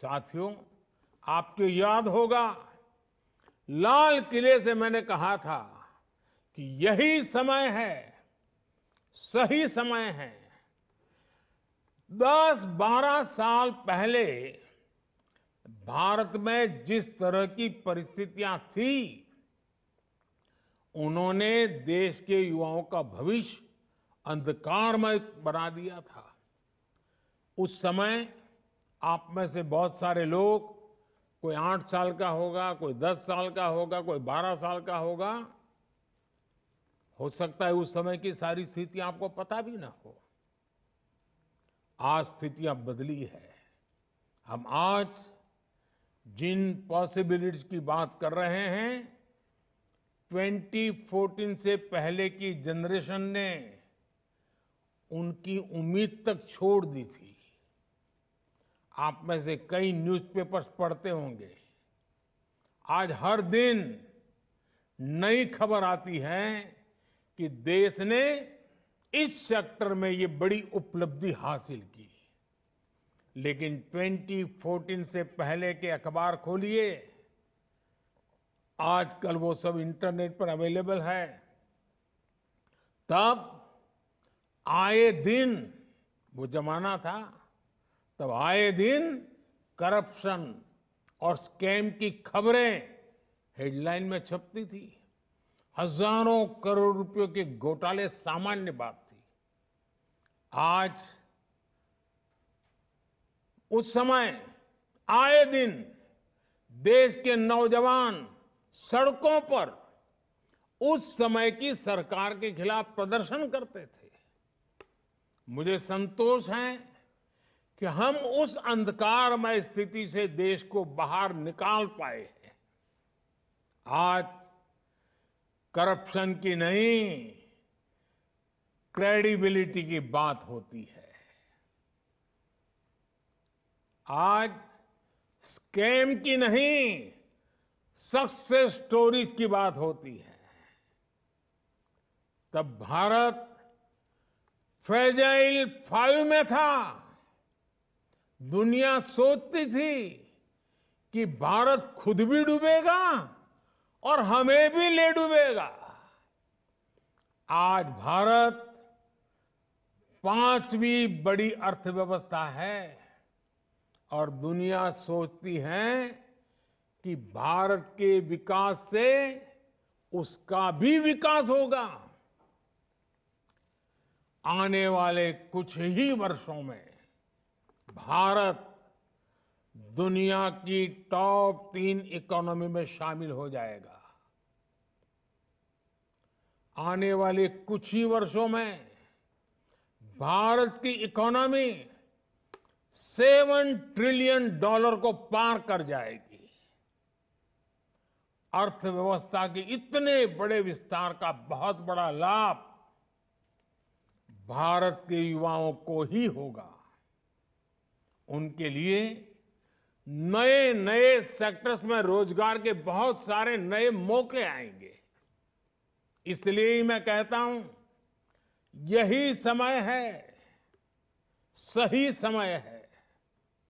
साथियों आपको याद होगा लाल किले से मैंने कहा था कि यही समय है सही समय है दस बारह साल पहले भारत में जिस तरह की परिस्थितियां थी उन्होंने देश के युवाओं का भविष्य अंधकारमय बना दिया था उस समय आप में से बहुत सारे लोग कोई आठ साल का होगा कोई दस साल का होगा कोई बारह साल का होगा हो सकता है उस समय की सारी स्थितियां आपको पता भी ना हो आज स्थितियां बदली है हम आज जिन पॉसिबिलिटीज की बात कर रहे हैं 2014 से पहले की जनरेशन ने उनकी उम्मीद तक छोड़ दी थी आप में से कई न्यूज़पेपर्स पढ़ते होंगे आज हर दिन नई खबर आती है कि देश ने इस सेक्टर में ये बड़ी उपलब्धि हासिल की लेकिन 2014 से पहले के अखबार खोलिए आजकल वो सब इंटरनेट पर अवेलेबल है तब आए दिन वो जमाना था तब आए दिन करप्शन और स्कैम की खबरें हेडलाइन में छपती थी हजारों करोड़ रुपयों के घोटाले सामान्य बात थी आज उस समय आए दिन देश के नौजवान सड़कों पर उस समय की सरकार के खिलाफ प्रदर्शन करते थे मुझे संतोष है कि हम उस अंधकारमय स्थिति से देश को बाहर निकाल पाए हैं आज करप्शन की नहीं क्रेडिबिलिटी की बात होती है आज स्कैम की नहीं सक्सेस स्टोरीज की बात होती है तब भारत फ्रेजाइल फाइव में था दुनिया सोचती थी कि भारत खुद भी डूबेगा और हमें भी ले डूबेगा आज भारत पांचवी बड़ी अर्थव्यवस्था है और दुनिया सोचती है कि भारत के विकास से उसका भी विकास होगा आने वाले कुछ ही वर्षों में भारत दुनिया की टॉप तीन इकोनॉमी में शामिल हो जाएगा आने वाले कुछ ही वर्षों में भारत की इकोनॉमी सेवन ट्रिलियन डॉलर को पार कर जाएगी अर्थव्यवस्था के इतने बड़े विस्तार का बहुत बड़ा लाभ भारत के युवाओं को ही होगा उनके लिए नए नए सेक्टर्स में रोजगार के बहुत सारे नए मौके आएंगे इसलिए ही मैं कहता हूं यही समय है सही समय है